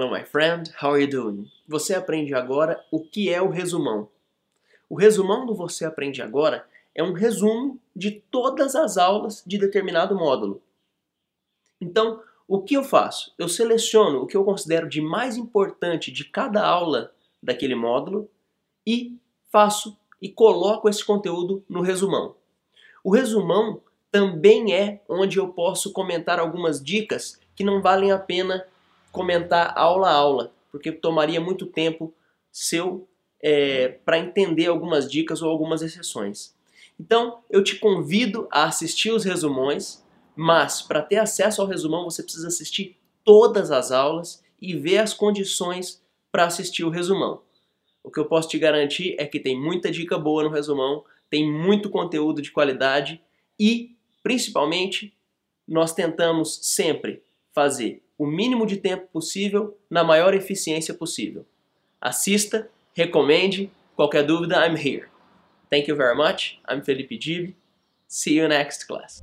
Hello, my friend, how are you doing? Você aprende agora o que é o resumão. O resumão do Você Aprende Agora é um resumo de todas as aulas de determinado módulo. Então, o que eu faço? Eu seleciono o que eu considero de mais importante de cada aula daquele módulo e faço e coloco esse conteúdo no resumão. O resumão também é onde eu posso comentar algumas dicas que não valem a pena comentar aula a aula, porque tomaria muito tempo seu é, para entender algumas dicas ou algumas exceções. Então, eu te convido a assistir os resumões, mas para ter acesso ao resumão você precisa assistir todas as aulas e ver as condições para assistir o resumão. O que eu posso te garantir é que tem muita dica boa no resumão, tem muito conteúdo de qualidade e, principalmente, nós tentamos sempre fazer o mínimo de tempo possível na maior eficiência possível. Assista, recomende, qualquer dúvida, I'm here. Thank you very much. I'm Felipe Dib. See you next class.